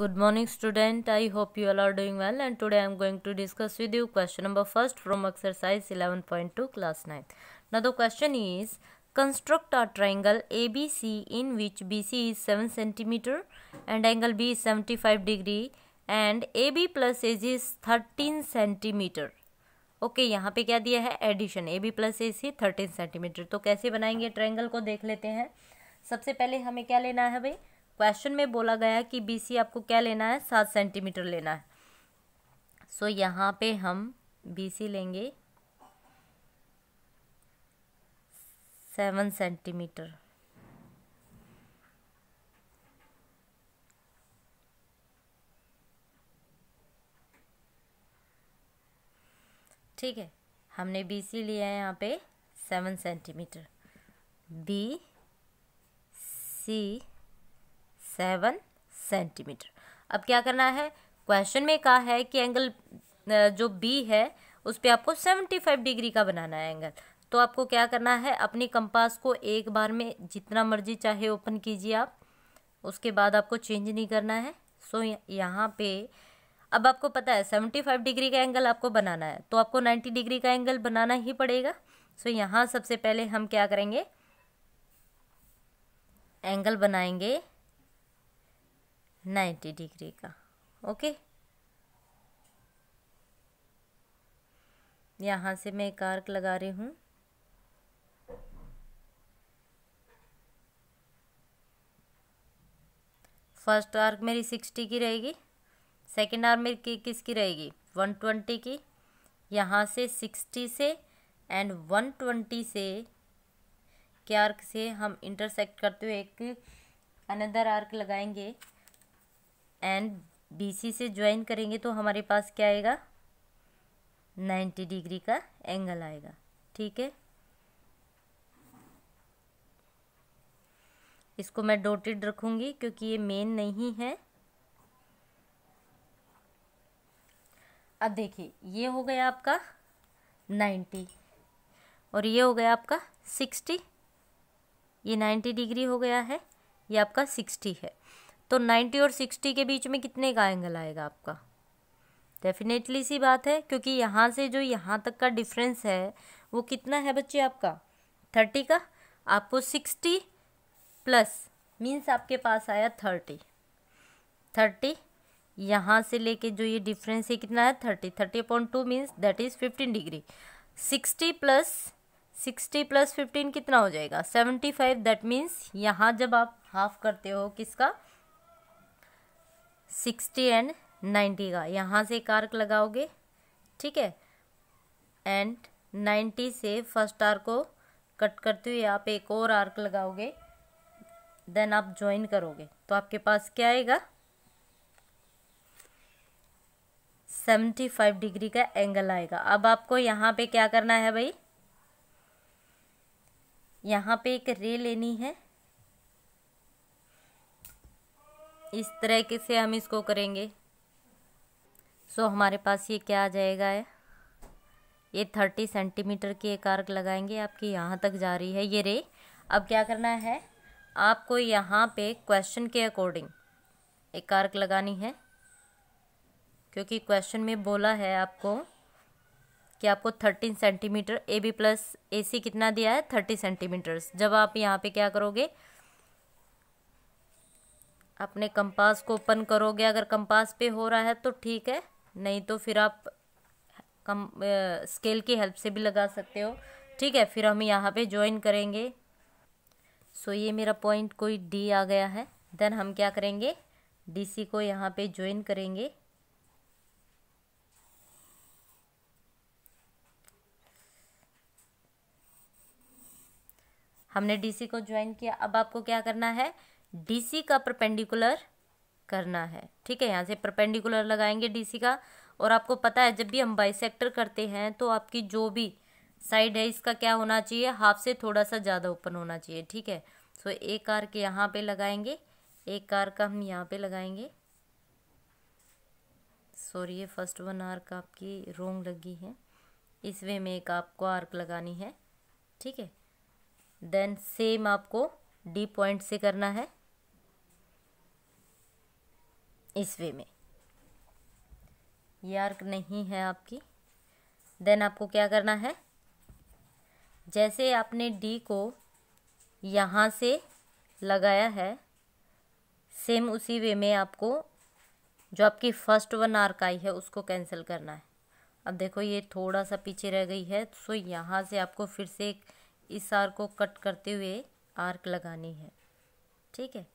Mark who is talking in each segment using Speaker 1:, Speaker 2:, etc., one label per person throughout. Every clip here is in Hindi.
Speaker 1: good morning student i hope you all are doing well and today i am going to discuss with you question number first from exercise 11.2 class 9 now the question is construct a triangle abc in which bc is 7 centimeter and angle b is 75 degree and ab plus ag is 13 centimeter okay okay, यहाँ पे क्या दिया है addition A B plus A C thirteen centimetre तो कैसे बनाएंगे ट्रायंगल को देख लेते हैं सबसे पहले हमें क्या लेना है भाई क्वेश्चन में बोला गया है कि बी सी आपको क्या लेना है सात सेंटीमीटर लेना है सो so, यहाँ पे हम बी सी लेंगे सेवन सेंटीमीटर ठीक है हमने बी सी लिया है यहाँ पे seven centimetre B C seven centimetre अब क्या करना है क्वेश्चन में कहा है कि एंगल जो बी है उस पर आपको सेवेंटी फाइव डिग्री का बनाना है एंगल तो आपको क्या करना है अपनी कंपास को एक बार में जितना मर्जी चाहे ओपन कीजिए आप उसके बाद आपको चेंज नहीं करना है सो यहाँ पे अब आपको पता है सेवेंटी फाइव डिग्री का एंगल आपको बनाना है तो आपको नाइन्टी डिग्री का एंगल बनाना ही पड़ेगा सो यहाँ सबसे पहले हम क्या करेंगे एंगल बनाएंगे 90 डिग्री का ओके यहाँ से मैं एक आर्क लगा रही हूँ फर्स्ट आर्क मेरी सिक्सटी की रहेगी सेकेंड आर्क मेरी कि, किसकी रहेगी वन ट्वेंटी की यहाँ से सिक्सटी से एंड वन ट्वेंटी से के आर्क से हम इंटरसेक्ट करते हुए एक अनदर आर्क लगाएंगे एंड बी सी से ज्वाइन करेंगे तो हमारे पास क्या आएगा नाइन्टी डिग्री का एंगल आएगा ठीक है इसको मैं डोटेड रखूंगी क्योंकि ये मेन नहीं है अब देखिए ये हो गया आपका नाइन्टी और ये हो गया आपका सिक्सटी ये नाइन्टी डिग्री हो गया है ये आपका सिक्सटी है तो 90 और 60 के बीच में कितने का एंगल आएगा आपका डेफिनेटली सी बात है क्योंकि यहाँ से जो यहाँ तक का डिफरेंस है वो कितना है बच्चे आपका थर्टी का आपको सिक्सटी प्लस मीन्स आपके पास आया थर्टी थर्टी यहाँ से लेके जो ये डिफरेंस है कितना है thirty thirty upon two means that is fifteen degree sixty plus sixty plus fifteen कितना हो जाएगा सेवेंटी फाइव दैट मीन्स यहाँ जब आप हाफ करते हो किसका सिक्सटी एंड नाइन्टी का यहाँ से एक आर्क लगाओगे ठीक है एंड नाइन्टी से फर्स्ट आर्क को कट करते हुए आप एक और आर्क लगाओगे देन आप ज्वाइन करोगे तो आपके पास क्या आएगा सेवेंटी फाइव डिग्री का एंगल आएगा अब आपको यहाँ पे क्या करना है भाई यहाँ पे एक रे लेनी है इस तरह के से हम इसको करेंगे सो हमारे पास ये क्या आ जाएगा है ये थर्टी सेंटीमीटर की एक आर्क लगाएंगे आपकी यहाँ तक जा रही है ये रे अब क्या करना है आपको यहाँ पे क्वेश्चन के अकॉर्डिंग एक आर्क लगानी है क्योंकि क्वेश्चन में बोला है आपको कि आपको thirteen centimetre A B plus A C कितना दिया है थर्टी सेंटीमीटर्स जब आप यहाँ पे क्या करोगे अपने कंपास को ओपन करोगे अगर कंपास पे हो रहा है तो ठीक है नहीं तो फिर आप कम आ, स्केल की हेल्प से भी लगा सकते हो ठीक है फिर हम यहाँ पे ज्वाइन करेंगे सो ये मेरा पॉइंट कोई डी आ गया है देन हम क्या करेंगे डीसी को यहाँ पे ज्वाइन करेंगे हमने डीसी को ज्वाइन किया अब आपको क्या करना है डीसी का परपेंडिकुलर करना है ठीक है यहाँ से परपेंडिकुलर लगाएंगे डीसी का और आपको पता है जब भी हम बाइसेक्टर करते हैं तो आपकी जो भी साइड है इसका क्या होना चाहिए हाफ से थोड़ा सा ज़्यादा ओपन होना चाहिए ठीक है सो एक आर के यहाँ पे लगाएंगे एक आर का हम यहाँ पे लगाएंगे सॉरी ये फर्स्ट वन आर्क आपकी रोंग लगी है इस वे में एक आपको आर्क लगानी है ठीक है देन सेम आपको डी पॉइंट से करना है ईस्वी में ये आर्क नहीं है आपकी देन आपको क्या करना है जैसे आपने डी को यहाँ से लगाया है सेम उसी वे में आपको जो आपकी फर्स्ट वन आर्क आई है उसको कैंसिल करना है अब देखो ये थोड़ा सा पीछे रह गई है सो यहाँ से आपको फिर से इस आर्क को कट करते हुए आर्क लगानी है ठीक है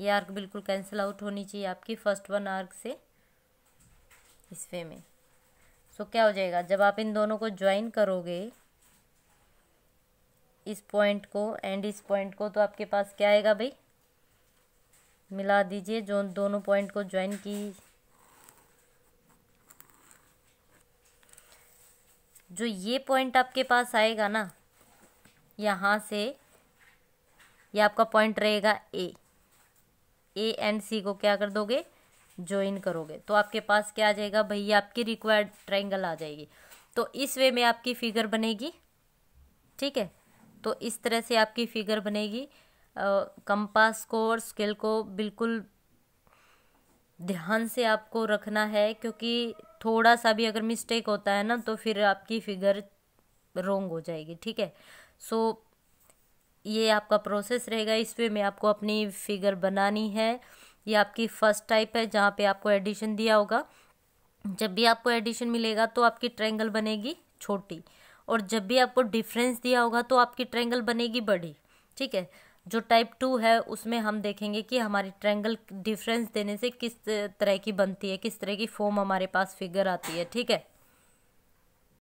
Speaker 1: ये आर्क बिल्कुल कैंसिल आउट होनी चाहिए आपकी फर्स्ट वन आर्क से इस वे में सो क्या हो जाएगा जब आप इन दोनों को ज्वाइन करोगे इस पॉइंट को एंड इस पॉइंट को तो आपके पास क्या आएगा भाई मिला दीजिए जो दोनों पॉइंट को ज्वाइन की जो ये पॉइंट आपके पास आएगा ना यहाँ से ये आपका पॉइंट रहेगा ए ए एंड सी को क्या कर दोगे ज्वाइन करोगे तो आपके पास क्या आ जाएगा भैया आपकी रिक्वायर्ड ट्राइंगल आ जाएगी तो इस वे में आपकी फिगर बनेगी ठीक है तो इस तरह से आपकी फिगर बनेगी कंपास को और स्केल को बिल्कुल ध्यान से आपको रखना है क्योंकि थोड़ा सा भी अगर मिस्टेक होता है ना तो फिर आपकी फिगर रोंग हो जाएगी ठीक है सो so, ये आपका प्रोसेस रहेगा इस वे में आपको अपनी फिगर बनानी है ये आपकी फर्स्ट टाइप है जहाँ पे आपको एडिशन दिया होगा जब भी आपको एडिशन मिलेगा तो आपकी ट्रायंगल बनेगी छोटी और जब भी आपको डिफरेंस दिया होगा तो आपकी ट्रायंगल बनेगी बड़ी ठीक है जो टाइप टू है उसमें हम देखेंगे कि हमारी ट्रायंगल डिफरेंस देने से किस तरह की बनती है किस तरह की फॉर्म हमारे पास फिगर आती है ठीक है